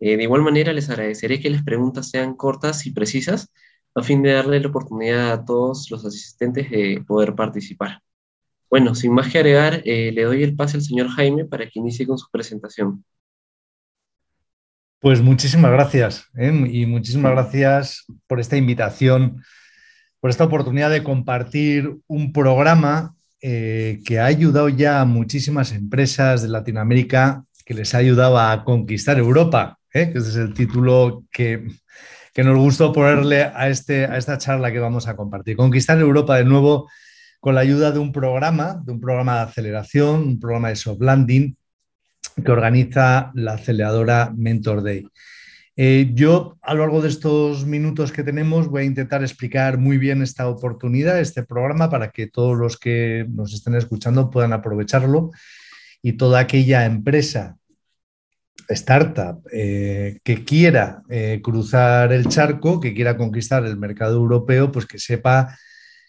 Eh, de igual manera, les agradeceré que las preguntas sean cortas y precisas a fin de darle la oportunidad a todos los asistentes de poder participar. Bueno, sin más que agregar, eh, le doy el pase al señor Jaime para que inicie con su presentación. Pues muchísimas gracias em, y muchísimas gracias por esta invitación, por esta oportunidad de compartir un programa eh, que ha ayudado ya a muchísimas empresas de Latinoamérica, que les ha ayudado a conquistar Europa. ¿eh? que ese es el título que, nos gustó ponerle a, este, a esta charla que vamos a compartir. Conquistar Europa de nuevo con la ayuda de un programa, de un programa de aceleración, un programa de soft landing que organiza la aceleradora Mentor Day. Eh, yo a lo largo de estos minutos que tenemos voy a intentar explicar muy bien esta oportunidad, este programa, para que todos los que nos estén escuchando puedan aprovecharlo y toda aquella empresa startup eh, que quiera eh, cruzar el charco, que quiera conquistar el mercado europeo, pues que sepa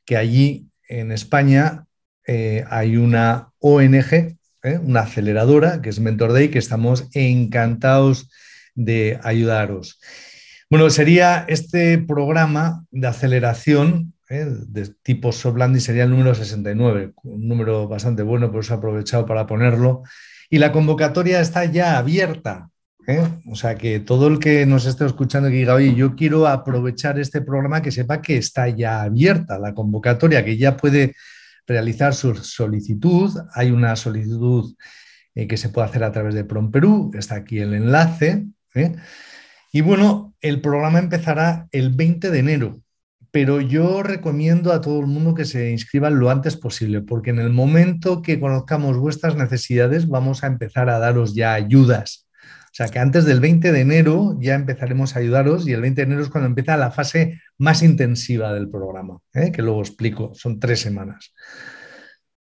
que allí en España eh, hay una ONG, una aceleradora, que es Mentor Day, que estamos encantados de ayudaros. Bueno, sería este programa de aceleración de tipo y sería el número 69, un número bastante bueno, por eso he aprovechado para ponerlo. Y la convocatoria está ya abierta. ¿eh? O sea que todo el que nos esté escuchando que diga, oye, yo quiero aprovechar este programa, que sepa que está ya abierta la convocatoria, que ya puede realizar su solicitud. Hay una solicitud eh, que se puede hacer a través de PROM Perú, está aquí el enlace. ¿eh? Y bueno, el programa empezará el 20 de enero, pero yo recomiendo a todo el mundo que se inscriban lo antes posible, porque en el momento que conozcamos vuestras necesidades vamos a empezar a daros ya ayudas. O sea que antes del 20 de enero ya empezaremos a ayudaros y el 20 de enero es cuando empieza la fase más intensiva del programa, ¿eh? que luego explico, son tres semanas.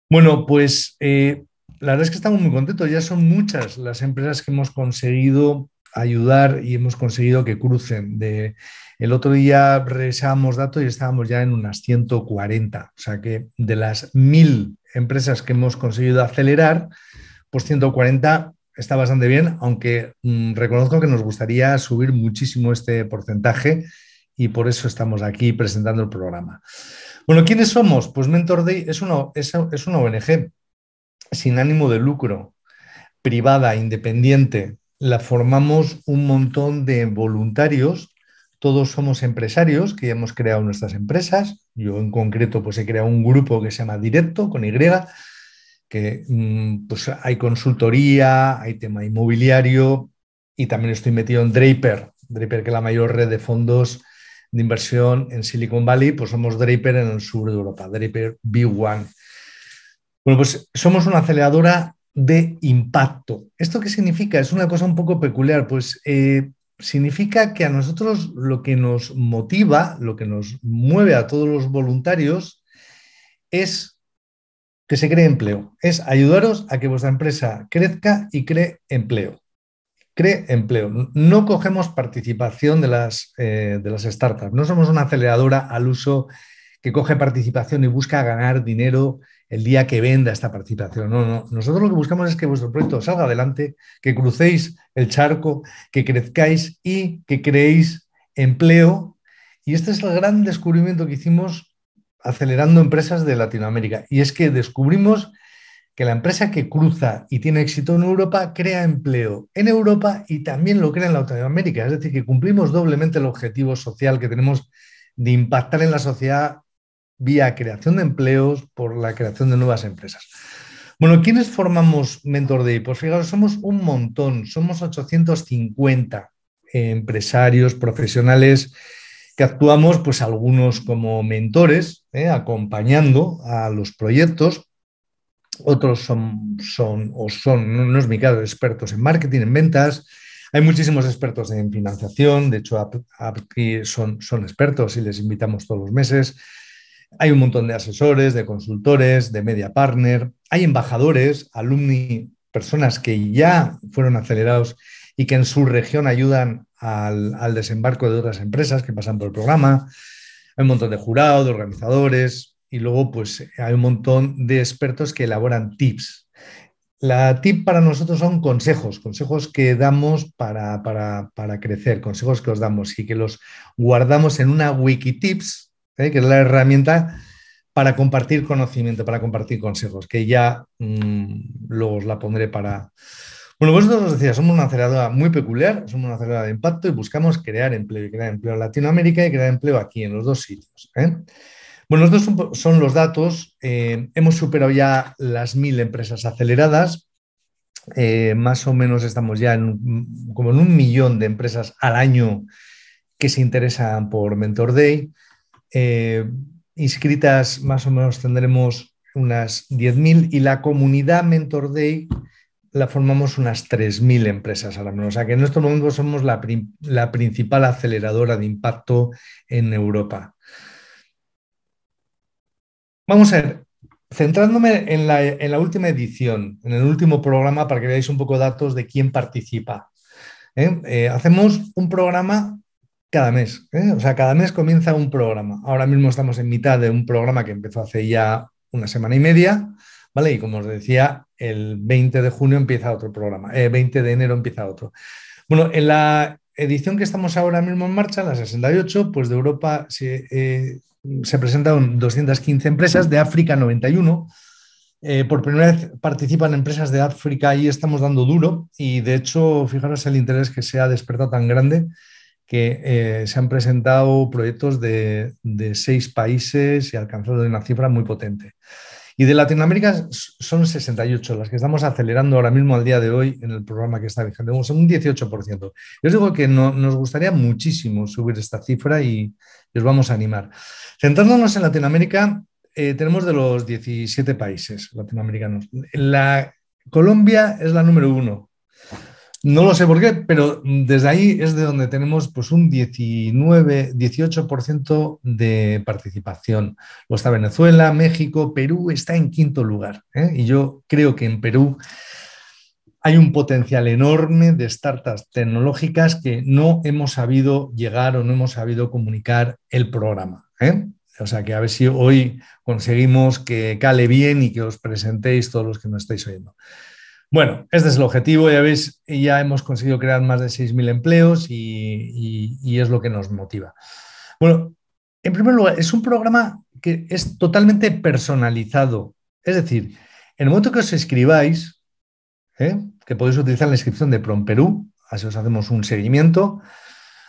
Bueno, pues eh, la verdad es que estamos muy contentos, ya son muchas las empresas que hemos conseguido ayudar y hemos conseguido que crucen. De, el otro día revisábamos datos y estábamos ya en unas 140, o sea que de las mil empresas que hemos conseguido acelerar, pues 140 está bastante bien, aunque mm, reconozco que nos gustaría subir muchísimo este porcentaje y por eso estamos aquí presentando el programa. Bueno, ¿quiénes somos? Pues Mentor Day es uno es, es una ONG sin ánimo de lucro, privada, independiente, la formamos un montón de voluntarios. Todos somos empresarios que ya hemos creado nuestras empresas. Yo en concreto pues he creado un grupo que se llama Directo con Y, que mm, pues hay consultoría, hay tema inmobiliario y también estoy metido en Draper, Draper que es la mayor red de fondos de inversión en Silicon Valley, pues somos Draper en el sur de Europa, Draper B1. Bueno, pues somos una aceleradora de impacto. ¿Esto qué significa? Es una cosa un poco peculiar, pues eh, significa que a nosotros lo que nos motiva, lo que nos mueve a todos los voluntarios es que se cree empleo, es ayudaros a que vuestra empresa crezca y cree empleo. Cree empleo. No cogemos participación de las, eh, de las startups, no somos una aceleradora al uso que coge participación y busca ganar dinero el día que venda esta participación. No, no. Nosotros lo que buscamos es que vuestro proyecto salga adelante, que crucéis el charco, que crezcáis y que creéis empleo. Y este es el gran descubrimiento que hicimos acelerando empresas de Latinoamérica. Y es que descubrimos que la empresa que cruza y tiene éxito en Europa crea empleo en Europa y también lo crea en Latinoamérica. Es decir, que cumplimos doblemente el objetivo social que tenemos de impactar en la sociedad vía creación de empleos, por la creación de nuevas empresas. Bueno, ¿quiénes formamos Mentor Day? Pues fijaros, somos un montón, somos 850 empresarios, profesionales que actuamos, pues algunos como mentores, ¿eh? acompañando a los proyectos, otros son, son o son, no, es mi caso, expertos en marketing, en ventas. Hay muchísimos expertos en financiación, de hecho, aquí son, son expertos y les invitamos todos los meses. Hay un montón de asesores, de consultores, de media partner, hay embajadores, alumni, personas que ya fueron acelerados y que en su región ayudan al, desembarco de otras empresas que pasan por el programa. Hay un montón de jurados, de organizadores y luego pues hay un montón de expertos que elaboran tips. La tip para nosotros son consejos, consejos que damos para, para crecer, consejos que os damos y que los guardamos en una wiki tips ¿eh? que es la herramienta para compartir conocimiento, para compartir consejos, que ya mm, luego os la pondré para... Bueno, vosotros os decía, somos una aceleradora muy peculiar, somos una aceleradora de impacto y buscamos crear empleo, crear empleo en Latinoamérica y crear empleo aquí, en los dos sitios. ¿eh? Bueno, estos son, los datos. Eh, hemos superado ya las mil empresas aceleradas. más o menos estamos ya mm, como en un millón de empresas al año que se interesan por Mentor Day. Eh, inscritas más o menos tendremos unas 10.000 y la comunidad Mentor Day la formamos unas 3.000 empresas ahora mismo. O sea que en estos momentos somos la, principal aceleradora de impacto en Europa. Vamos a ver, centrándome en la, última edición, en el último programa, para que veáis un poco datos de quién participa. ¿eh? Eh, hacemos un programa cada mes. ¿eh? O sea, cada mes comienza un programa. Ahora mismo estamos en mitad de un programa que empezó hace ya una semana y media, ¿vale? Y como os decía, el 20 de junio empieza otro programa, el eh, 20 de enero empieza otro. Bueno, en la edición que estamos ahora mismo en marcha, la 68, pues de Europa se, eh, presentaron 215 empresas, de África 91. Eh, por primera vez participan empresas de África y estamos dando duro y de hecho, fijaros el interés que se ha despertado tan grande que eh, se han presentado proyectos de, seis países y alcanzado una cifra muy potente. Y de Latinoamérica son 68 las que estamos acelerando ahora mismo al día de hoy en el programa que está vigente, son un 18%. Yo os digo que nos gustaría muchísimo subir esta cifra y, los vamos a animar. Centrándonos en Latinoamérica, eh, tenemos de los 17 países latinoamericanos. La, Colombia es la número uno no lo sé por qué, pero desde ahí es de donde tenemos pues, un 19, 18% de participación. Lo está Venezuela, México, Perú está en quinto lugar. ¿eh? Y yo creo que en Perú hay un potencial enorme de startups tecnológicas que no hemos sabido llegar o no hemos sabido comunicar el programa. ¿eh? O sea que a ver si hoy conseguimos que cale bien y que os presentéis todos los que nos estáis oyendo. Bueno, este es el objetivo, ya veis, ya hemos conseguido crear más de 6.000 empleos y, es lo que nos motiva. Bueno, en primer lugar, es un programa que es totalmente personalizado. Es decir, en el momento que os escribáis, ¿eh? que podéis utilizar la inscripción de Prom Perú, así os hacemos un seguimiento,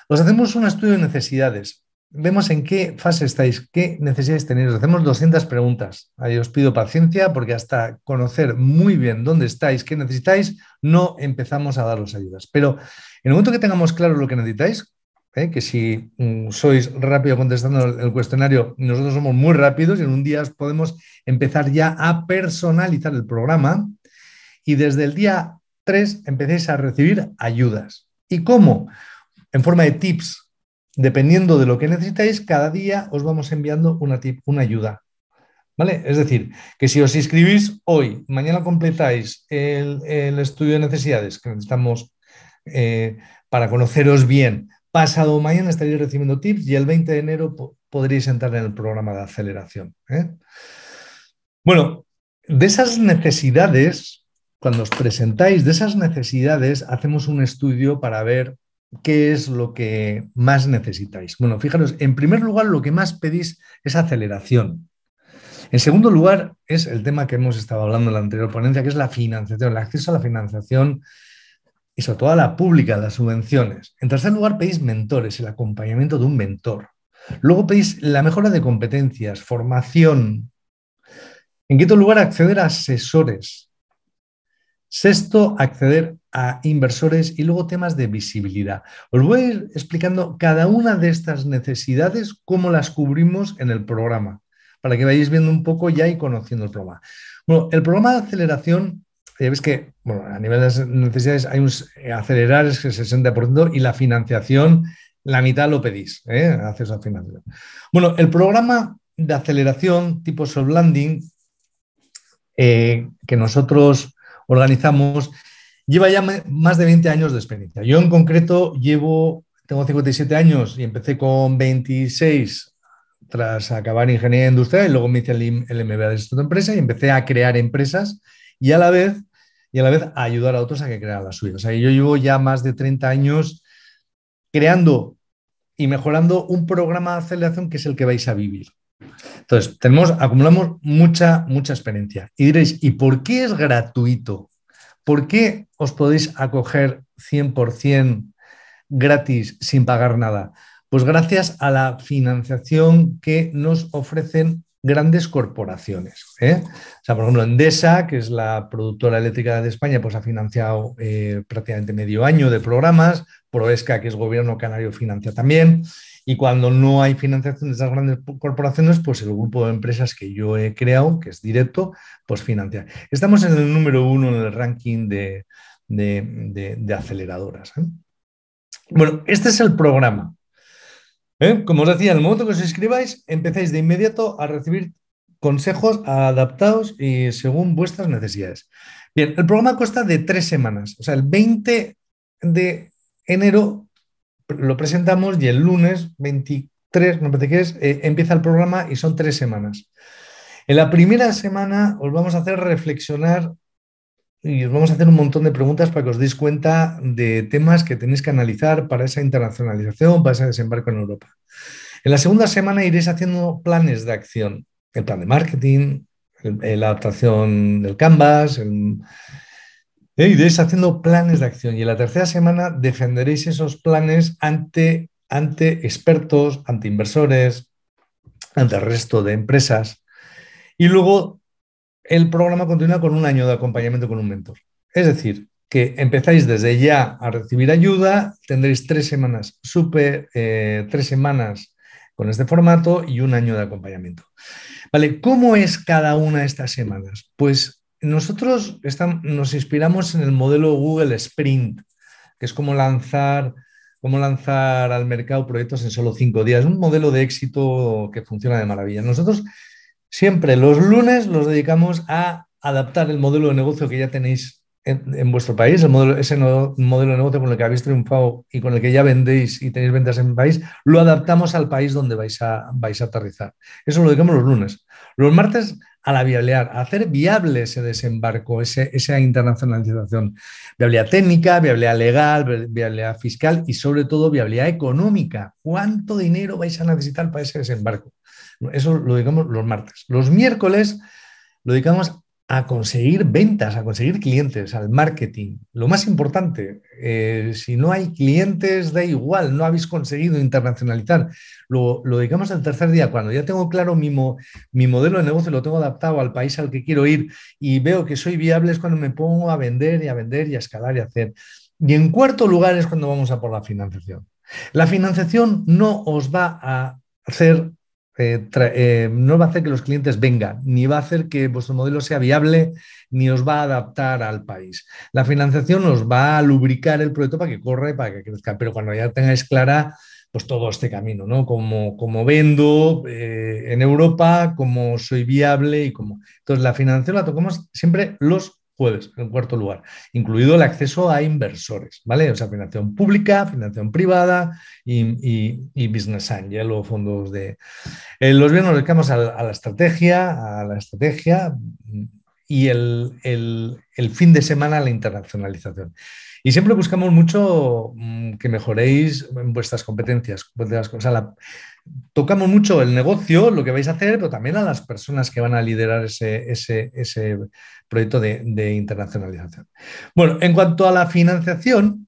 os hacemos un estudio de necesidades vemos en qué fase estáis, qué necesidades tenéis. Hacemos 200 preguntas. Ahí os pido paciencia porque hasta conocer muy bien dónde estáis, qué necesitáis, no empezamos a daros ayudas. Pero en el momento que tengamos claro lo que necesitáis, ¿eh? que si mm, sois rápido contestando el cuestionario, nosotros somos muy rápidos y en un día podemos empezar ya a personalizar el programa y desde el día 3 empecéis a recibir ayudas. ¿Y cómo? En forma de tips, dependiendo de lo que necesitáis, cada día os vamos enviando una, tip, una ayuda. ¿Vale? Es decir, que si os inscribís hoy, mañana completáis el, estudio de necesidades que necesitamos eh, para conoceros bien, pasado mañana estaréis recibiendo tips y el 20 de enero podréis entrar en el programa de aceleración. ¿eh? Bueno, de esas necesidades, cuando os presentáis, de esas necesidades hacemos un estudio para ver qué es lo que más necesitáis. Bueno, fijaros, en primer lugar, lo que más pedís es aceleración. En segundo lugar, es el tema que hemos estado hablando en la anterior ponencia, que es la financiación, el acceso a la financiación y sobre todo a la pública, las subvenciones. En tercer lugar, pedís mentores, el acompañamiento de un mentor. Luego pedís la mejora de competencias, formación. En quinto lugar, acceder a asesores. Sexto, acceder a inversores y luego temas de visibilidad. Os voy a ir explicando cada una de estas necesidades, cómo las cubrimos en el programa, para que vayáis viendo un poco ya y conociendo el programa. Bueno, el programa de aceleración, ya veis que a nivel de necesidades hay un eh, acelerar es el 60% y la financiación, la mitad lo pedís, ¿eh? la financiación. Bueno, el programa de aceleración tipo soft landing eh, que nosotros organizamos lleva ya más de 20 años de experiencia. Yo en concreto llevo, tengo 57 años y empecé con 26 tras acabar ingeniería industrial y luego me hice el, MBA de Instituto de Empresa y empecé a crear empresas y a la vez y a la vez ayudar a otros a que crearan las suyas. O sea, yo llevo ya más de 30 años creando y mejorando un programa de aceleración que es el que vais a vivir. Entonces, tenemos, acumulamos mucha, mucha experiencia. Y diréis, ¿y por qué es gratuito? ¿Por qué os podéis acoger 100% gratis sin pagar nada? Pues gracias a la financiación que nos ofrecen grandes corporaciones. ¿eh? O sea, por ejemplo, Endesa, que es la productora eléctrica de España, pues ha financiado eh, prácticamente medio año de programas. Proesca, que es gobierno canario, financia también. Y cuando no hay financiación de esas grandes corporaciones, pues el grupo de empresas que yo he creado, que es directo, pues financia. Estamos en el número uno en el ranking de, aceleradoras. ¿eh? Bueno, este es el programa. ¿eh? Como os decía, en el momento que os inscribáis, empezáis de inmediato a recibir consejos adaptados y según vuestras necesidades. Bien, el programa consta de tres semanas. O sea, el 20 de enero lo presentamos y el lunes 23, no parece que es, empieza el programa y son tres semanas. En la primera semana os vamos a hacer reflexionar y os vamos a hacer un montón de preguntas para que os deis cuenta de temas que tenéis que analizar para esa internacionalización, para ese desembarco en Europa. En la segunda semana iréis haciendo planes de acción, el plan de marketing, la adaptación del canvas, el, ¿Eh? Iréis haciendo planes de acción y en la tercera semana defenderéis esos planes ante, expertos, ante inversores, ante el resto de empresas. Y luego el programa continúa con un año de acompañamiento con un mentor. Es decir, que empezáis desde ya a recibir ayuda, tendréis tres semanas super, eh, tres semanas con este formato y un año de acompañamiento. Vale, ¿cómo es cada una de estas semanas? Pues nosotros nos inspiramos en el modelo Google Sprint, que es como lanzar, lanzar al mercado proyectos en solo cinco días. Es un modelo de éxito que funciona de maravilla. Nosotros siempre los lunes los dedicamos a adaptar el modelo de negocio que ya tenéis en, vuestro país, el modelo, ese modelo de negocio con el que habéis triunfado y con el que ya vendéis y tenéis ventas en el país, lo adaptamos al país donde vais a, vais a aterrizar. Eso lo dedicamos los lunes. Los martes a la viabilidad, a hacer viable ese desembarco, esa internacionalización. Viabilidad técnica, viabilidad legal, viabilidad fiscal y sobre todo viabilidad económica. ¿Cuánto dinero vais a necesitar para ese desembarco? Eso lo digamos los martes. Los miércoles lo digamos a conseguir ventas, a conseguir clientes, al marketing. Lo más importante, eh, si no hay clientes, da igual, no habéis conseguido internacionalizar. Lo, lo dedicamos al tercer día, cuando ya tengo claro mi, mi modelo de negocio, lo tengo adaptado al país al que quiero ir y veo que soy viable, es cuando me pongo a vender y a vender y a escalar y a hacer. Y en cuarto lugar es cuando vamos a por la financiación. La financiación no os va a hacer eh, eh, no va a hacer que los clientes vengan, ni va a hacer que vuestro modelo sea viable, ni os va a adaptar al país. La financiación os va a lubricar el proyecto para que corra y para que crezca, pero cuando ya tengáis clara pues todo este camino, ¿no? Como, como vendo eh, en Europa, como soy viable y como... Entonces, la financiación la tocamos siempre los jueves, en cuarto lugar, incluido el acceso a inversores, ¿vale? O sea, financiación pública, financiación privada y, business angel o fondos de... Eh, los viernes nos dedicamos a, la estrategia, a la estrategia y el, el fin de semana a la internacionalización. Y siempre buscamos mucho mm, que mejoréis vuestras competencias. Pues, tocamos mucho el negocio, lo que vais a hacer, pero también a las personas que van a liderar ese, ese, proyecto de, internacionalización. Bueno, en cuanto a la financiación,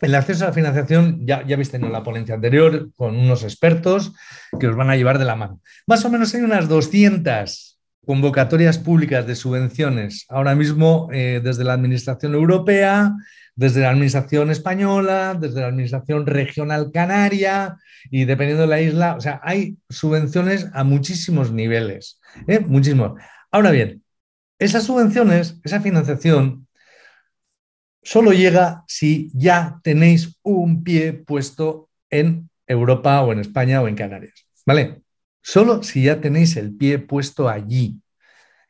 el acceso a la financiación, ya, ya habéis tenido la ponencia anterior con unos expertos que os van a llevar de la mano. Más o menos hay unas 200 convocatorias públicas de subvenciones ahora mismo eh, desde la Administración Europea, desde la administración española, desde la administración regional canaria y dependiendo de la isla. O sea, hay subvenciones a muchísimos niveles, ¿eh? muchísimos. Ahora bien, esas subvenciones, esa financiación, solo llega si ya tenéis un pie puesto en Europa o en España o en Canarias, ¿vale? Solo si ya tenéis el pie puesto allí.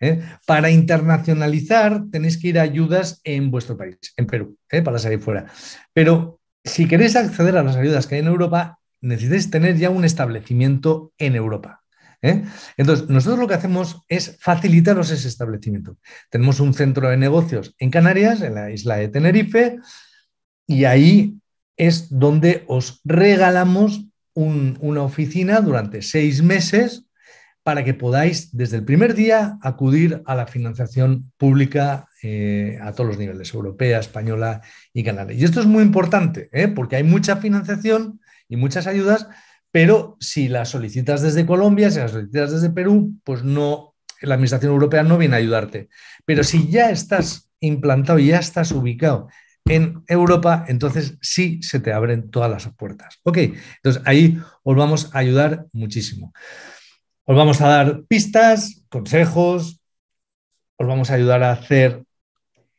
¿eh? Para internacionalizar tenéis que ir a ayudas en vuestro país, en Perú, ¿eh? para salir fuera. Pero si queréis acceder a las ayudas que hay en Europa, necesitáis tener ya un establecimiento en Europa. ¿eh? Entonces, nosotros lo que hacemos es facilitaros ese establecimiento. Tenemos un centro de negocios en Canarias, en la isla de Tenerife, y ahí es donde os regalamos una oficina durante seis meses para que podáis desde el primer día acudir a la financiación pública eh, a todos los niveles, europea, española y canaria. Y esto es muy importante, ¿eh? porque hay mucha financiación y muchas ayudas, pero si las solicitas desde Colombia, si las solicitas desde Perú, pues no, la Administración Europea no viene a ayudarte. Pero si ya estás implantado, y ya estás ubicado en Europa, entonces sí se te abren todas las puertas. Ok, entonces ahí os vamos a ayudar muchísimo. Os vamos a dar pistas, consejos, os vamos a ayudar a hacer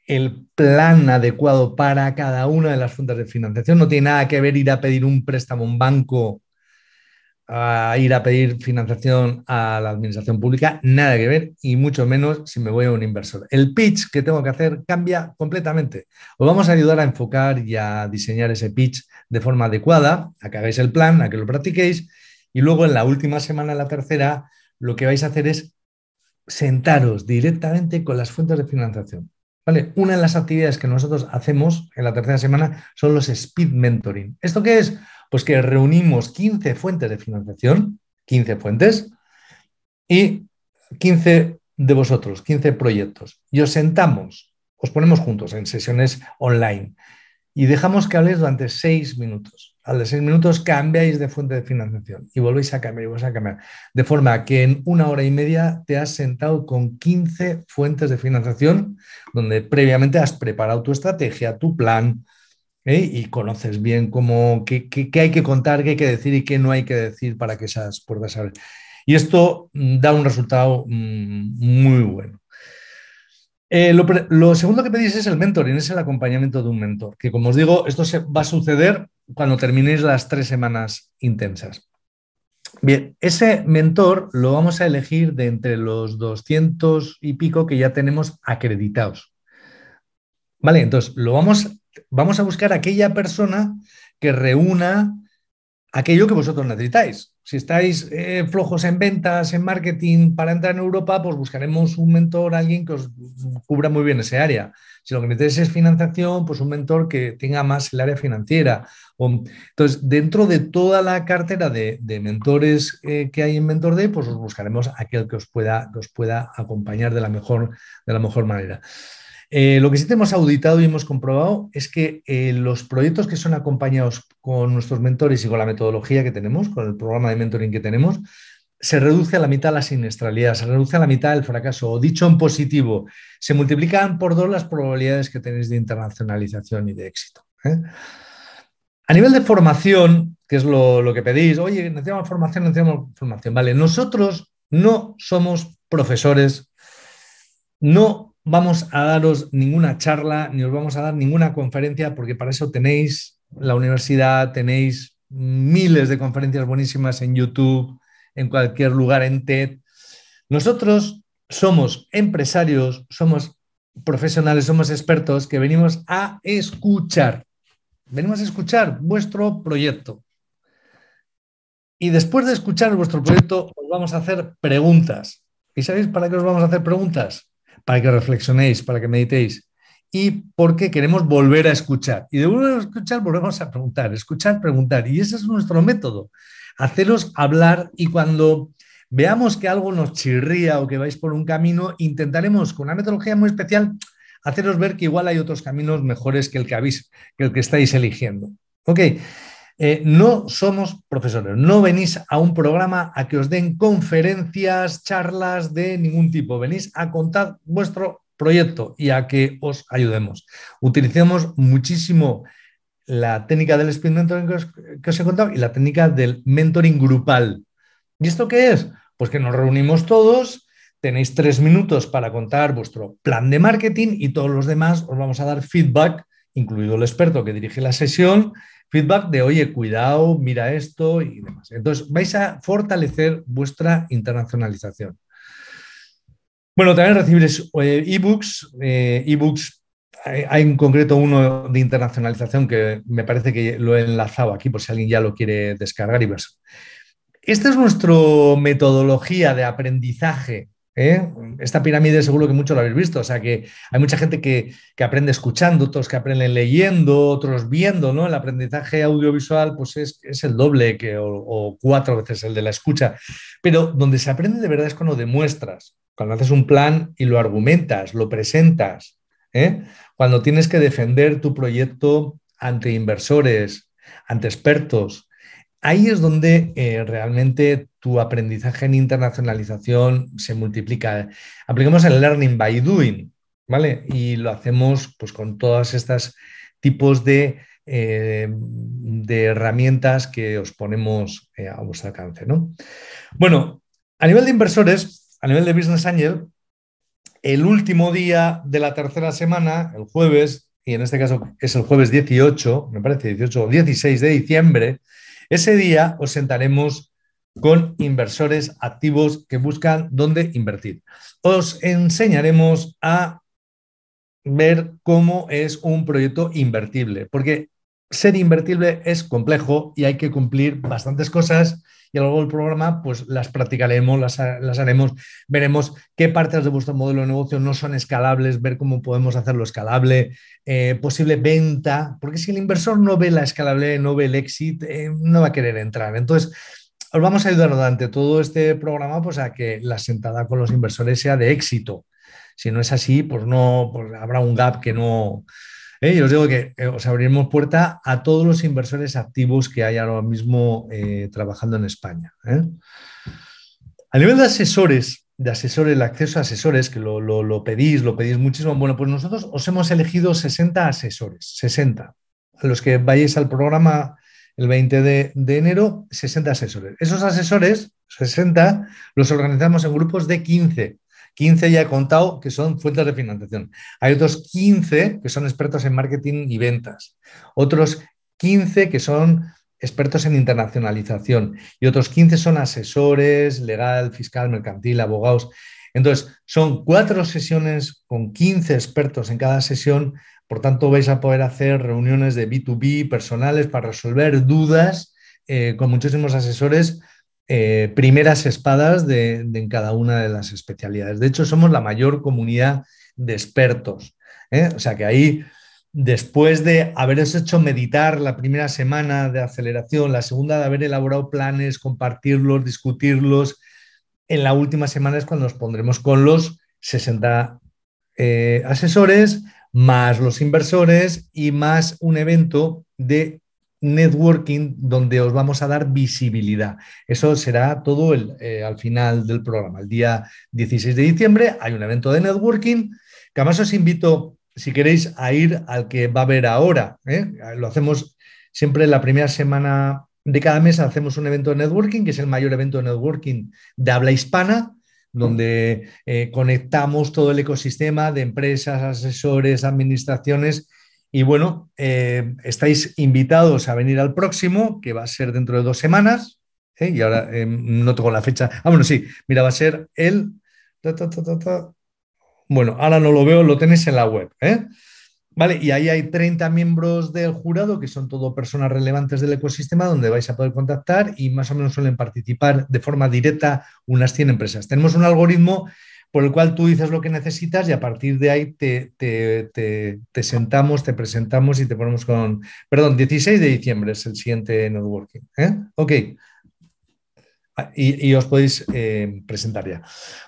el plan adecuado para cada una de las fuentes de financiación. No tiene nada que ver ir a pedir un préstamo a un banco, a ir a pedir financiación a la administración pública, nada que ver, y mucho menos si me voy a un inversor. El pitch que tengo que hacer cambia completamente. Os vamos a ayudar a enfocar y a diseñar ese pitch de forma adecuada, a que hagáis el plan, a que lo practiquéis y luego en la última semana, la tercera, lo que vais a hacer es sentaros directamente con las fuentes de financiación. ¿Vale? Una de las actividades que nosotros hacemos en la tercera semana son los speed mentoring. ¿Esto qué es? Pues que reunimos 15 fuentes de financiación, 15 fuentes, y 15 de vosotros, 15 proyectos. Y os sentamos, os ponemos juntos en sesiones online y dejamos que hables durante seis minutos. Al de seis minutos cambiáis de fuente de financiación y volvéis a cambiar y volvéis a cambiar. De forma que en una hora y media te has sentado con 15 fuentes de financiación donde previamente has preparado tu estrategia, tu plan ¿eh? y conoces bien cómo, qué, hay que contar, qué hay que decir y qué no hay que decir para que esas puertas abran Y esto mm, da un resultado mm, muy bueno. Eh, lo, segundo que pedís es el mentor mentoring, es el acompañamiento de un mentor, que como os digo, esto se, va a suceder cuando terminéis las tres semanas intensas. Bien, ese mentor lo vamos a elegir de entre los 200 y pico que ya tenemos acreditados. Vale, entonces lo vamos, vamos a buscar aquella persona que reúna aquello que vosotros necesitáis. Si estáis eh, flojos en ventas, en marketing, para entrar en Europa, pues buscaremos un mentor, alguien que os cubra muy bien ese área. Si lo que necesitáis es financiación, pues un mentor que tenga más el área financiera. entonces, dentro de toda la cartera de, mentores eh, que hay en MentorD, pues os buscaremos aquel que os pueda, pueda acompañar de la mejor, de la mejor manera. Eh, lo que sí hemos auditado y hemos comprobado es que eh, los proyectos que son acompañados con nuestros mentores y con la metodología que tenemos, con el programa de mentoring que tenemos, se reduce a la mitad la siniestralidad, se reduce a la mitad el fracaso, o dicho en positivo, se multiplican por dos las probabilidades que tenéis de internacionalización y de éxito. ¿eh? A nivel de formación, que es lo, lo que pedís, oye, necesitamos formación, necesitamos formación. Vale, nosotros no somos profesores, no vamos a daros ninguna charla, ni os vamos a dar ninguna conferencia, porque para eso tenéis la universidad, tenéis miles de conferencias buenísimas en YouTube, en cualquier lugar, en TED. Nosotros somos empresarios, somos profesionales, somos expertos que venimos a escuchar. Venimos a escuchar vuestro proyecto. Y después de escuchar vuestro proyecto, os vamos a hacer preguntas. ¿Y sabéis para qué os vamos a hacer preguntas? para que reflexionéis, para que meditéis. Y porque queremos volver a escuchar. Y de volver a escuchar, volvemos a preguntar, escuchar, preguntar. Y ese es nuestro método. Haceros hablar y cuando veamos que algo nos chirría o que vais por un camino, intentaremos con una metodología muy especial haceros ver que igual hay otros caminos mejores que el que, que, el que estáis eligiendo. Ok, eh, no somos profesores, no venís a un programa a que os den conferencias, charlas de ningún tipo, venís a contar vuestro proyecto y a que os ayudemos. Utilicemos muchísimo la técnica del speed mentoring que os he contado y la técnica del mentoring grupal. ¿Y esto qué es? Pues que nos reunimos todos, tenéis tres minutos para contar vuestro plan de marketing y todos los demás os vamos a dar feedback, incluido el experto que dirige la sesión, feedback de, oye, cuidado, mira esto y demás. Entonces, vais a fortalecer vuestra internacionalización. Bueno, también recibiréis eh, ebooks, eh, ebooks eh, hay en concreto uno de internacionalización que me parece que lo he enlazado aquí por si alguien ya lo quiere descargar y ver. Esta es nuestra metodología de aprendizaje ¿eh? Esta pirámide seguro que muchos lo habéis visto, o sea que hay mucha gente que, aprende escuchando, otros que aprenden leyendo, otros viendo, ¿no? El aprendizaje audiovisual pues es, el doble que, o, cuatro veces el de la escucha, pero donde se aprende de verdad es cuando demuestras, cuando haces un plan y lo argumentas, lo presentas, ¿eh? cuando tienes que defender tu proyecto ante inversores, ante expertos. Ahí es donde eh, realmente aprendizaje en internacionalización se multiplica. Apliquemos el learning by doing, ¿vale? Y lo hacemos pues, con todas estas tipos de, eh, de herramientas que os ponemos eh, a vuestro alcance, ¿no? Bueno, a nivel de inversores, a nivel de Business Angel, el último día de la tercera semana, el jueves, y en este caso es el jueves 18, me parece 18 o 16 de diciembre, ese día os sentaremos con inversores activos que buscan dónde invertir. Os enseñaremos a ver cómo es un proyecto invertible, porque ser invertible es complejo y hay que cumplir bastantes cosas y a lo largo del programa pues las practicaremos, las, haremos, veremos qué partes de vuestro modelo de negocio no son escalables, ver cómo podemos hacerlo escalable, eh, posible venta, porque si el inversor no ve la escalable, no ve el exit, eh, no va a querer entrar. Entonces, os vamos a ayudar durante todo este programa pues, a que la sentada con los inversores sea de éxito. Si no es así, pues no pues habrá un gap que no. Eh, os digo que eh, os abriremos puerta a todos los inversores activos que hay ahora mismo eh, trabajando en España. ¿eh? A nivel de asesores, de asesores, el acceso a asesores, que lo, lo, pedís, lo pedís muchísimo. Bueno, pues nosotros os hemos elegido 60 asesores, 60. A los que vayáis al programa el 20 de, enero, 60 asesores. Esos asesores, 60, los organizamos en grupos de 15. 15 ya he contado que son fuentes de financiación. Hay otros 15 que son expertos en marketing y ventas. Otros 15 que son expertos en internacionalización. Y otros 15 son asesores, legal, fiscal, mercantil, abogados. Entonces, son cuatro sesiones con 15 expertos en cada sesión por tanto, vais a poder hacer reuniones de B2B personales para resolver dudas eh, con muchísimos asesores, eh, primeras espadas de, en cada una de las especialidades. De hecho, somos la mayor comunidad de expertos. ¿eh? O sea que ahí, después de haberos hecho meditar la primera semana de aceleración, la segunda de haber elaborado planes, compartirlos, discutirlos, en la última semana es cuando nos pondremos con los 60 asesores más los inversores y más un evento de networking donde os vamos a dar visibilidad. Eso será todo el, eh, al final del programa. El día 16 de diciembre hay un evento de networking que además os invito, si queréis, a ir al que va a haber ahora. ¿eh? Lo hacemos siempre la primera semana de cada mes, hacemos un evento de networking, que es el mayor evento de networking de habla hispana donde eh, conectamos todo el ecosistema de empresas, asesores, administraciones. Y bueno, eh, estáis invitados a venir al próximo, que va a ser dentro de dos semanas. ¿eh? Y ahora no tengo la fecha. Ah, bueno, sí, mira, va a ser el... Bueno, ahora no lo veo, lo tenéis en la web. Vale, y ahí hay 30 miembros del jurado que son todo personas relevantes del ecosistema donde vais a poder contactar y más o menos suelen participar de forma directa unas 100 empresas. Tenemos un algoritmo por el cual tú dices lo que necesitas y a partir de ahí te, sentamos, te presentamos y te ponemos con... Perdón, 16 de diciembre es el siguiente networking. ¿eh? Ok. Ah, y, os podéis eh, presentar ya.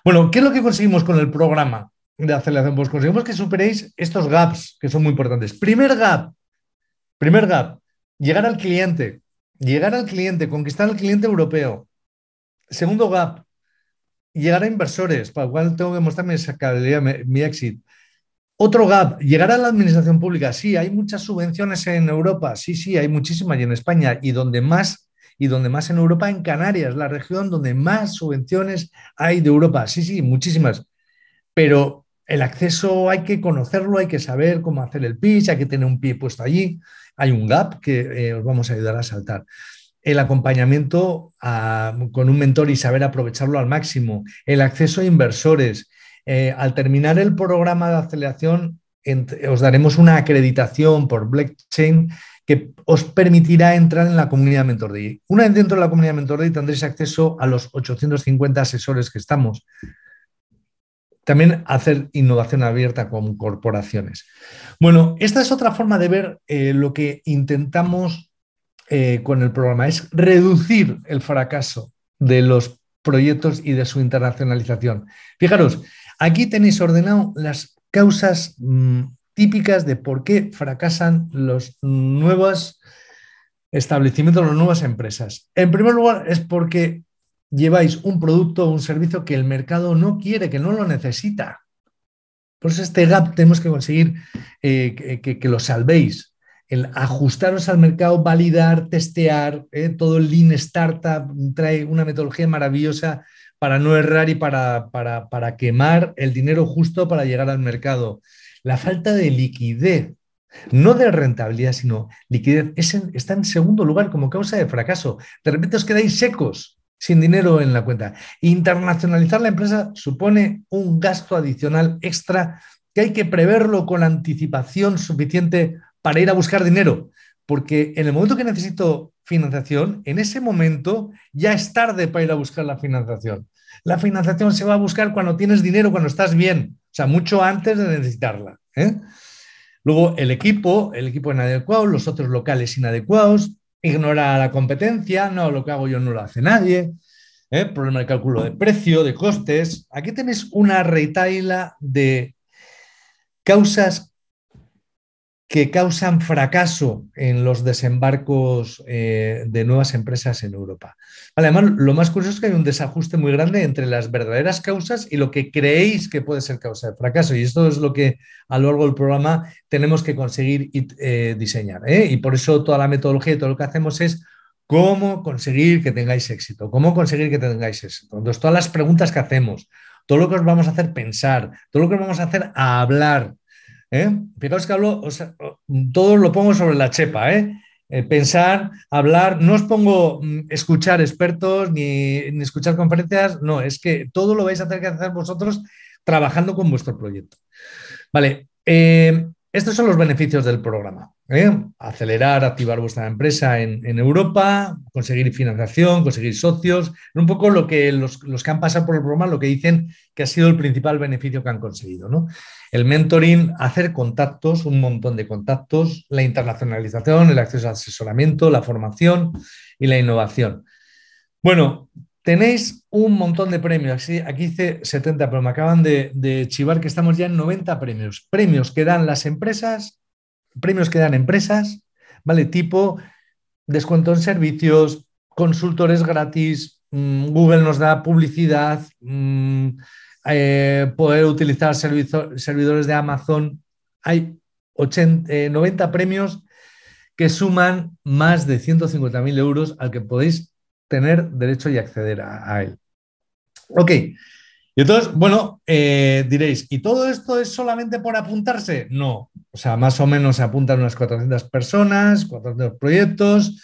Bueno, ¿qué es lo que conseguimos con el programa? de aceleración, pues conseguimos que superéis estos gaps que son muy importantes. Primer gap, primer gap, llegar al cliente, llegar al cliente, conquistar al cliente europeo. Segundo gap, llegar a inversores, para el cual tengo que mostrar mi mi, mi exit. Otro gap, llegar a la administración pública. Sí, hay muchas subvenciones en Europa, sí, sí, hay muchísimas y en España y donde más y donde más en Europa, en Canarias, la región donde más subvenciones hay de Europa. Sí, sí, muchísimas. Pero el acceso hay que conocerlo, hay que saber cómo hacer el pitch, hay que tener un pie puesto allí. Hay un gap que eh, os vamos a ayudar a saltar. El acompañamiento ah, con un mentor y saber aprovecharlo al máximo. El acceso a inversores. Eh, al terminar el programa de aceleración, os daremos una acreditación por blockchain que os permitirá entrar en la comunidad Mentor. Una vez dentro de la comunidad MentorDay tendréis acceso a los 850 asesores que estamos, también hacer innovación abierta con corporaciones. Bueno, esta es otra forma de ver eh, lo que intentamos eh, con el programa, es reducir el fracaso de los proyectos y de su internacionalización. Fijaros, aquí tenéis ordenado las causas mm, típicas de por qué fracasan los nuevos establecimientos, las nuevas empresas. En primer lugar, es porque lleváis un producto o un servicio que el mercado no quiere, que no lo necesita. Por eso este gap tenemos que conseguir eh, que, lo salvéis. El ajustaros al mercado, validar, testear, eh, todo el Lean Startup trae una metodología maravillosa para no errar y para, para, quemar el dinero justo para llegar al mercado. La falta de liquidez no de rentabilidad, sino liquidez, está en segundo lugar como causa de fracaso. De repente os quedáis secos sin dinero en la cuenta. Internacionalizar la empresa supone un gasto adicional extra que hay que preverlo con anticipación suficiente para ir a buscar dinero, porque en el momento que necesito financiación, en ese momento ya es tarde para ir a buscar la financiación. La financiación se va a buscar cuando tienes dinero, cuando estás bien, o sea, mucho antes de necesitarla. ¿eh? Luego, el equipo, el equipo inadecuado, los otros locales inadecuados, ignora la competencia, no, lo que hago yo no lo hace nadie, ¿eh? problema de cálculo de precio, de costes. Aquí tenéis una retaila de causas que causan fracaso en los desembarcos eh, de nuevas empresas en Europa. Además, lo más curioso es que hay un desajuste muy grande entre las verdaderas causas y lo que creéis que puede ser causa de fracaso. Y esto es lo que a lo largo del programa tenemos que conseguir eh, diseñar. ¿eh? Y por eso toda la metodología y todo lo que hacemos es cómo conseguir que tengáis éxito, cómo conseguir que tengáis éxito. Entonces, todas las preguntas que hacemos, todo lo que os vamos a hacer pensar, todo lo que os vamos a hacer a hablar, ¿eh? Fijaos que hablo, todo lo pongo sobre la chepa, ¿eh? Eh, pensar, hablar, no os pongo mm, escuchar expertos ni, escuchar conferencias, no, es que todo lo vais a tener que hacer vosotros trabajando con vuestro proyecto. Vale, eh, estos son los beneficios del programa. Acelerar, activar vuestra empresa en, Europa, conseguir financiación, conseguir socios, un poco lo que los, los, que han pasado por el programa, lo que dicen que ha sido el principal beneficio que han conseguido. ¿no? El mentoring, hacer contactos, un montón de contactos, la internacionalización, el acceso al asesoramiento, la formación y la innovación. Bueno, tenéis un montón de premios. Aquí hice 70, pero me acaban de, chivar que estamos ya en 90 premios. Premios que dan las empresas, premios que dan empresas, ¿vale? Tipo descuento en servicios, consultores gratis, mm, Google nos da publicidad, mm, eh, poder utilizar servidores de Amazon. Hay 90 eh, premios que suman más de 150.000 euros al que podéis tener derecho y acceder a, él. Ok, y entonces, bueno, eh, diréis, ¿y todo esto es solamente por apuntarse? No, o sea, más o menos se apuntan unas 400 personas, 400 proyectos,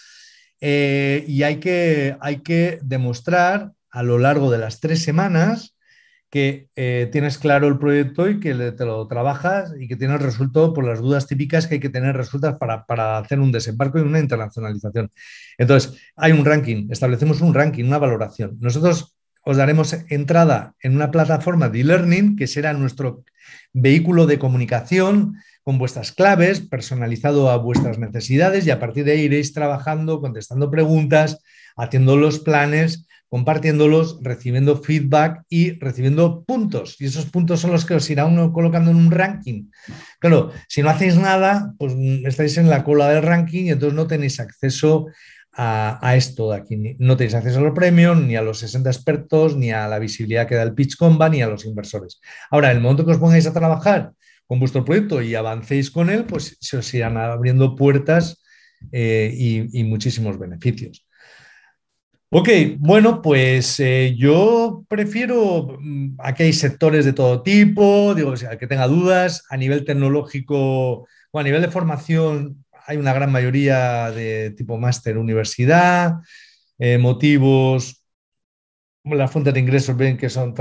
y hay que, hay que demostrar a lo largo de las tres semanas que eh, tienes claro el proyecto y que te lo trabajas y que tienes resultado por las dudas típicas que hay que tener resueltas para, para, hacer un desembarco y una internacionalización. Entonces, hay un ranking, establecemos un ranking, una valoración. Nosotros os daremos entrada en una plataforma de e-learning que será nuestro vehículo de comunicación con vuestras claves, personalizado a vuestras necesidades y a partir de ahí iréis trabajando, contestando preguntas, haciendo los planes compartiéndolos, recibiendo feedback y recibiendo puntos. Y esos puntos son los que os irá uno colocando en un ranking. Claro, si no hacéis nada, pues mm, estáis en la cola del ranking y entonces no tenéis acceso a, esto de aquí. No tenéis acceso a los premios, ni a los 60 expertos, ni a la visibilidad que da el pitch comba, ni a los inversores. Ahora, el momento que os pongáis a trabajar con vuestro proyecto y avancéis con él, pues se os irán abriendo puertas eh, y muchísimos beneficios. Ok, bueno, pues eh, yo prefiero, mm, aquí hay sectores de todo tipo, digo, que tenga dudas, a nivel tecnológico, bueno, a nivel de formación hay una gran mayoría de tipo máster, universidad, eh, motivos, las fuentes de ingresos ven que son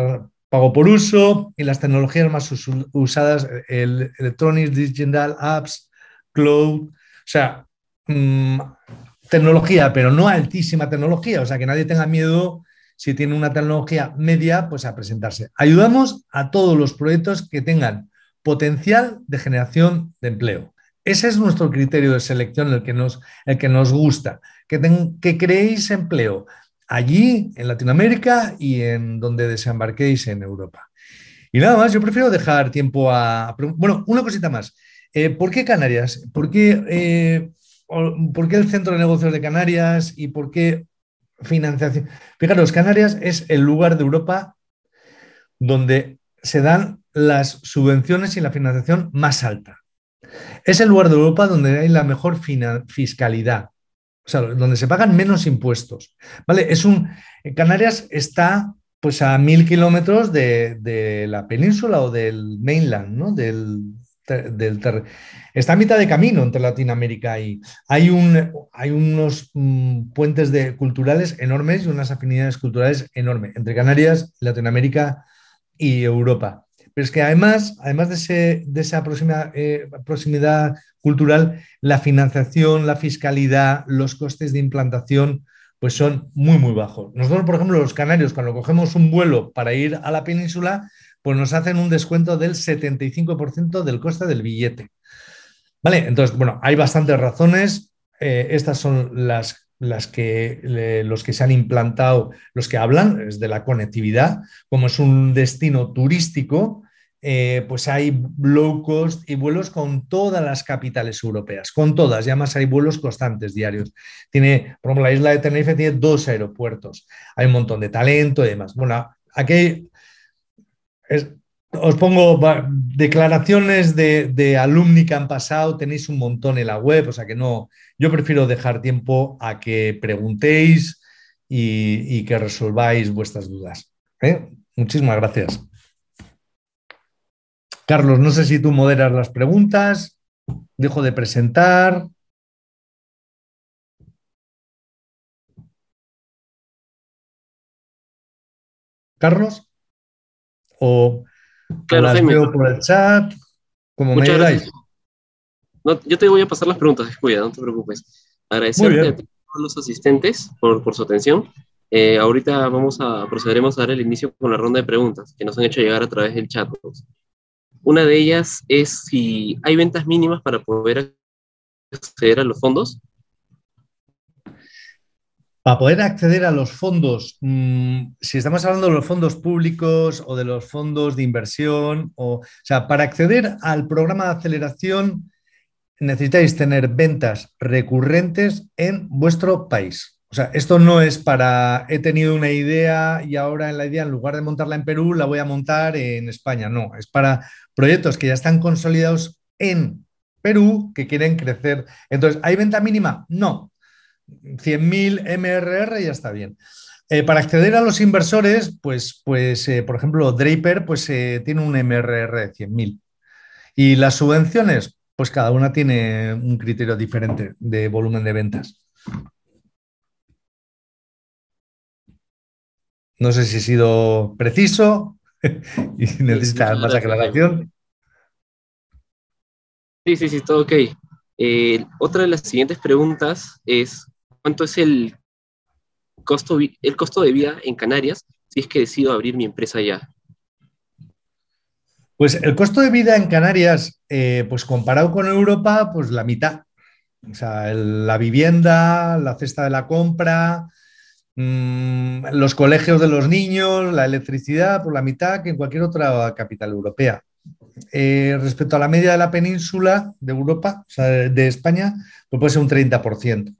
pago por uso y las tecnologías más usadas, el Electronics, Digital Apps, Cloud, o sea, mm, tecnología, pero no altísima tecnología, o sea, que nadie tenga miedo si tiene una tecnología media, pues a presentarse. Ayudamos a todos los proyectos que tengan potencial de generación de empleo. Ese es nuestro criterio de selección, el que nos, que nos gusta, que, que creéis empleo allí, en Latinoamérica y en donde desembarquéis en Europa. Y nada más, yo prefiero dejar tiempo a... Bueno, una cosita más. Eh, ¿Por qué Canarias? ¿Por qué eh, ¿Por qué el Centro de Negocios de Canarias y por qué financiación? Fijaros, Canarias es el lugar de Europa donde se dan las subvenciones y la financiación más alta. Es el lugar de Europa donde hay la mejor fiscalidad, o sea, donde se pagan menos impuestos. ¿Vale? Es un, Canarias está pues a mil kilómetros de, la península o del mainland, ¿no? Del, del está a mitad de camino entre Latinoamérica y hay, un, hay unos mm, puentes culturales enormes y unas afinidades culturales enormes entre Canarias, Latinoamérica y Europa. Pero es que además, además de, de esa eh, proximidad cultural, la financiación, la fiscalidad, los costes de implantación, pues son muy, muy bajos. Nosotros, por ejemplo, los canarios, cuando cogemos un vuelo para ir a la península, pues nos hacen un descuento del 75% del coste del billete. Vale, entonces, bueno, hay bastantes razones. Eh, estas son las, las que, los que se han implantado, los que hablan, es de la conectividad. Como es un destino turístico, eh, pues hay low cost y vuelos con todas las capitales europeas, con todas, y además hay vuelos constantes diarios. Tiene, por ejemplo, la isla de Tenerife tiene dos aeropuertos, hay un montón de talento y demás. Bueno, aquí os pongo declaraciones de, alumni que han pasado, tenéis un montón en la web, o sea que no, yo prefiero dejar tiempo a que preguntéis y, que resolváis vuestras dudas. ¿eh? Muchísimas gracias. Carlos, no sé si tú moderas las preguntas, dejo de presentar. Carlos claro, por el chat, Muchas me yo te voy a pasar las preguntas, descuida, no te preocupes. Agradecerte a todos los asistentes por, por su atención. Eh, ahorita vamos a, procederemos a dar el inicio con la ronda de preguntas que nos han hecho llegar a través del chat. Una de ellas es si hay ventas mínimas para poder acceder a los fondos. Para poder acceder a los fondos, mm, si estamos hablando de los fondos públicos o de los fondos de inversión, o, o sea, para acceder al programa de aceleración necesitáis tener ventas recurrentes en vuestro país. O sea, esto no es para he tenido una idea y ahora en la idea, en lugar de montarla en Perú, la voy a montar en España. No, es para proyectos que ya están consolidados en Perú que quieren crecer. Entonces, ¿hay venta mínima? No, 100.000 MRR ya está bien. Eh, para acceder a los inversores, pues, pues eh, por ejemplo, Draper pues, eh, tiene un MRR de 100.000. Y las subvenciones, pues cada una tiene un criterio diferente de volumen de ventas. No sé si he sido preciso y necesita más aclaración. Sí, sí, sí, todo ok. otra de las siguientes preguntas es, cuánto es el costo, el costo de vida en Canarias si es que decido abrir mi empresa ya? Pues el costo de vida en Canarias, eh, pues comparado con Europa, pues la mitad. O sea, la vivienda, la cesta de la compra, mm, los colegios de los niños, la electricidad, por pues la mitad que en cualquier otra capital europea. Eh, respecto a la media de la península de Europa, o sea, de España, pues puede ser un 30%.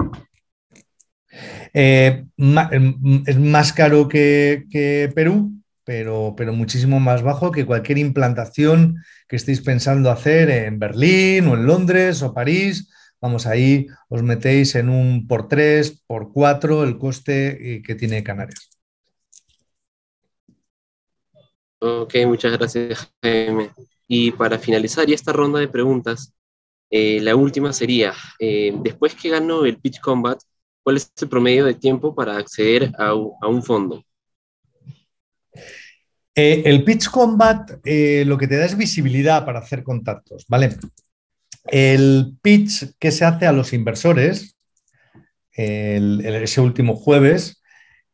Eh, es más caro que, Perú, pero, pero, muchísimo más bajo que cualquier implantación que estéis pensando hacer en Berlín o en Londres o París. Vamos, ahí os metéis en un por tres, por cuatro el coste eh, que tiene Canarias. Ok, muchas gracias, Jaime. Y para finalizar esta ronda de preguntas, eh, la última sería, después que ganó el Pitch Combat, ¿Cuál es el promedio de tiempo para acceder a, un fondo? Eh, el pitch combat eh, lo que te da es visibilidad para hacer contactos, ¿vale? El pitch que se hace a los inversores ese último jueves,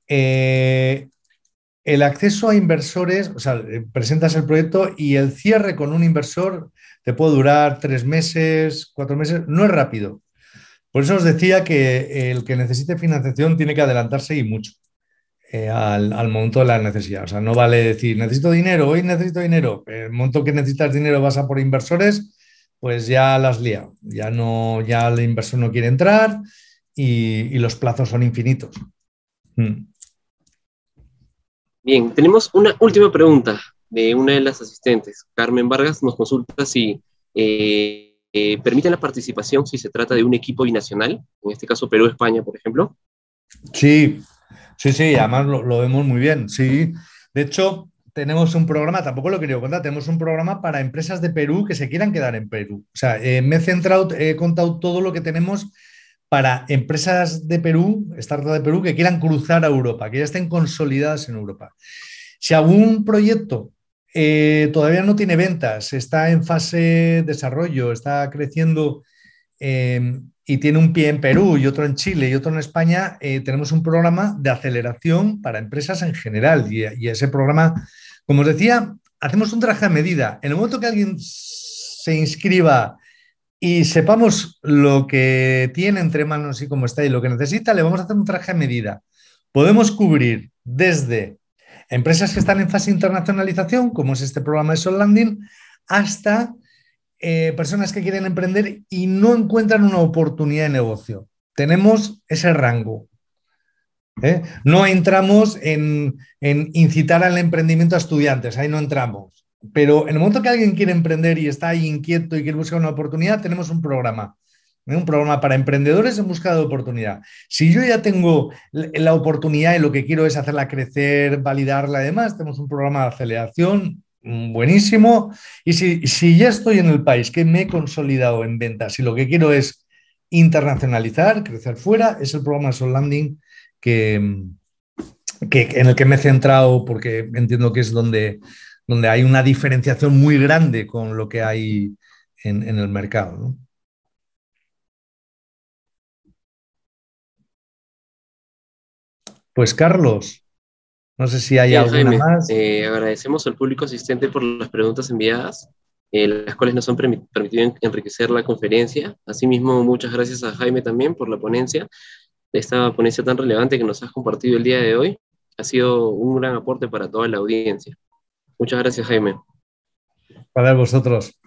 eh, el acceso a inversores, o sea, presentas el proyecto y el cierre con un inversor te puede durar tres meses, cuatro meses, no es rápido. Por eso os decía que el que necesite financiación tiene que adelantarse y mucho eh, al, monto momento de la necesidad. O sea, no vale decir, necesito dinero, hoy necesito dinero. El monto que necesitas dinero vas a por inversores, pues ya las lía. Ya, no, ya el inversor no quiere entrar y, los plazos son infinitos. Mm. Bien, tenemos una última pregunta de una de las asistentes. Carmen Vargas nos consulta si... Eh, eh, ¿Permite la participación si se trata de un equipo binacional, en este caso Perú-España, por ejemplo. Sí, sí, sí, además lo, vemos muy bien, sí. De hecho, tenemos un programa, tampoco lo quería contar, tenemos un programa para empresas de Perú que se quieran quedar en Perú. O sea, eh, me he centrado, he contado todo lo que tenemos para empresas de Perú, startups de Perú, que quieran cruzar a Europa, que ya estén consolidadas en Europa. Si algún proyecto eh, todavía no tiene ventas, está en fase de desarrollo, está creciendo em, y tiene un pie en Perú y otro en Chile y otro en España. Eh, tenemos un programa de aceleración para empresas en general y, y, ese programa, como os decía, hacemos un traje a medida. En el momento que alguien se inscriba y sepamos lo que tiene entre manos y cómo está y lo que necesita, le vamos a hacer un traje a medida. Podemos cubrir desde empresas que están en fase de internacionalización, como es este programa de Sol Landing, hasta eh, personas que quieren emprender y no encuentran una oportunidad de negocio. Tenemos ese rango. ¿eh? No entramos en, en incitar al emprendimiento a estudiantes, ahí no entramos. Pero en el momento que alguien quiere emprender y está ahí inquieto y quiere buscar una oportunidad, tenemos un programa un programa para emprendedores en busca de oportunidad. Si yo ya tengo la oportunidad y lo que quiero es hacerla crecer, validarla además, tenemos un programa de aceleración buenísimo. Y si, ya estoy en el país, que me he consolidado en ventas y lo que quiero es internacionalizar, crecer fuera, es el programa Soul Landing que, en el que me he centrado porque entiendo que es donde, donde hay una diferenciación muy grande con lo que hay en, el mercado. Pues Carlos, no sé si hay alguna más. Eh, agradecemos al público asistente por las preguntas enviadas, eh, las cuales nos han permitido enriquecer la conferencia. Asimismo, muchas gracias a Jaime también por la ponencia, esta ponencia tan relevante que nos has compartido el día de hoy. Ha sido un gran aporte para toda la audiencia. Muchas gracias, Jaime. Para vosotros.